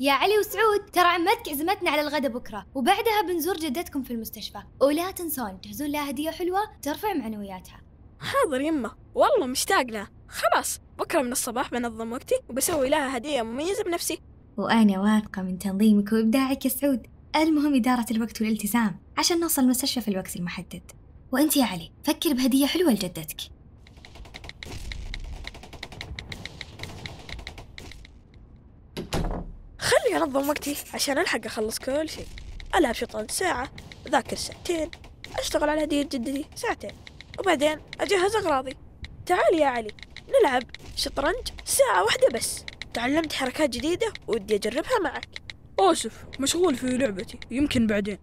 يا علي وسعود ترى عمتك عزمتنا على الغداء بكره وبعدها بنزور جدتكم في المستشفى ولا تنسون تجهزون لها هديه حلوه ترفع معنوياتها حاضر يمه والله مشتاق لها خلاص بكره من الصباح بنظم وقتي وبسوي لها هديه مميزه بنفسي وانا واثقه من تنظيمك وابداعك يا سعود المهم اداره الوقت والالتزام عشان نوصل المستشفى في الوقت المحدد وانت يا علي فكر بهديه حلوه لجدتك محتاج أنظم وقتي عشان ألحق أخلص كل شيء ألعب شطرنج ساعة أذاكر ساعتين أشتغل على هدية جدتي ساعتين وبعدين أجهز أغراضي تعال يا علي نلعب شطرنج ساعة واحدة بس تعلمت حركات جديدة ودي أجربها معك آسف مشغول في لعبتي يمكن بعدين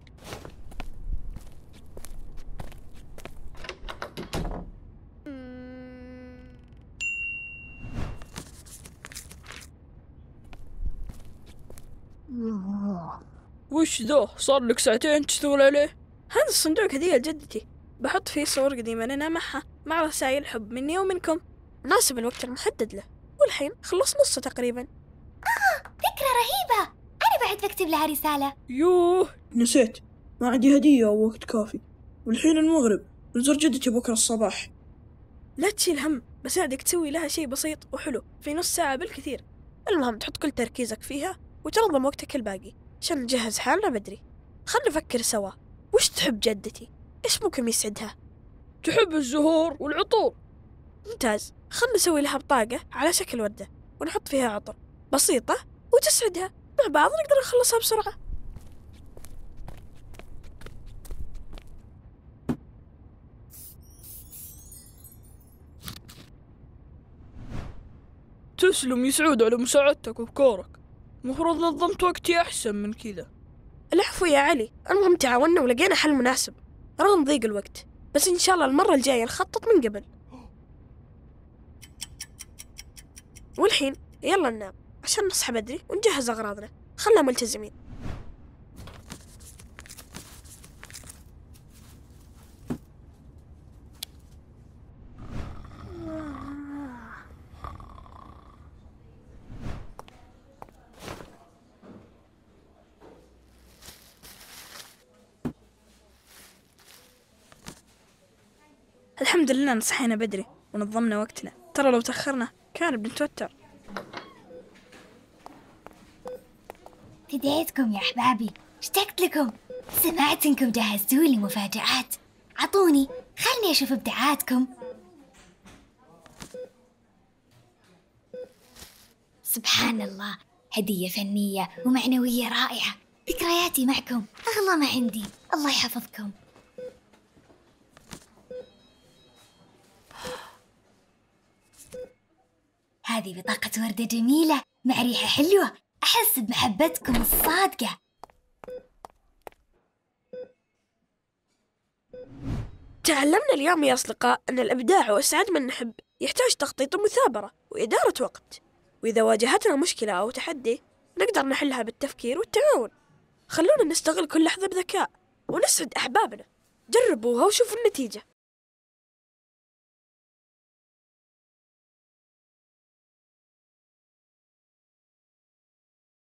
وش ذا صار لك ساعتين تشتغل عليه هذا الصندوق هدية لجدتي بحط فيه صور قديمة لنا معها مع رسائل حب مني ومنكم ناسب الوقت المحدد له والحين خلص نصه تقريبا آه فكرة رهيبة أنا بعد بكتب لها رسالة يوه نسيت ما عندي هدية أو وقت كافي والحين المغرب نزور جدتي بكرة الصباح لا تشيل هم بساعدك تسوي لها شيء بسيط وحلو في نص ساعة بالكثير المهم تحط كل تركيزك فيها وتنظم وقتك الباقي عشان نجهز حالنا بدري خلنا نفكر سوا وش تحب جدتي إيش ممكن يسعدها تحب الزهور والعطور ممتاز خلنا نسوي لها بطاقة على شكل وردة ونحط فيها عطر بسيطة وتسعدها مع بعض نقدر نخلصها بسرعة تسلم يسعود على مساعدتك وبكورك المفروض نظمت وقتي أحسن من كذا العفو يا علي المهم تعاوننا ولقينا حل مناسب رغم ضيق الوقت بس إن شاء الله المرة الجاية نخطط من قبل والحين يلا ننام عشان نصحى بدري ونجهز أغراضنا خلنا ملتزمين الحمد لله نصحينا بدري ونظمنا وقتنا ترى لو تأخرنا كان بنتوتر فديتكم يا أحبابي اشتقت لكم سمعت انكم جهزتوا لي مفاجآت عطوني خلني أشوف إبداعاتكم سبحان الله هدية فنية ومعنوية رائعة ذكرياتي معكم أغلى ما عندي الله يحفظكم هذه بطاقة وردة جميلة مع ريحة حلوة أحس بمحبتكم الصادقة تعلمنا اليوم يا أصدقاء أن الإبداع وإسعاد من نحب يحتاج تخطيط ومثابرة وإدارة وقت وإذا واجهتنا مشكلة أو تحدي نقدر نحلها بالتفكير والتعاون خلونا نستغل كل لحظة بذكاء ونسعد أحبابنا جربوها وشوفوا النتيجة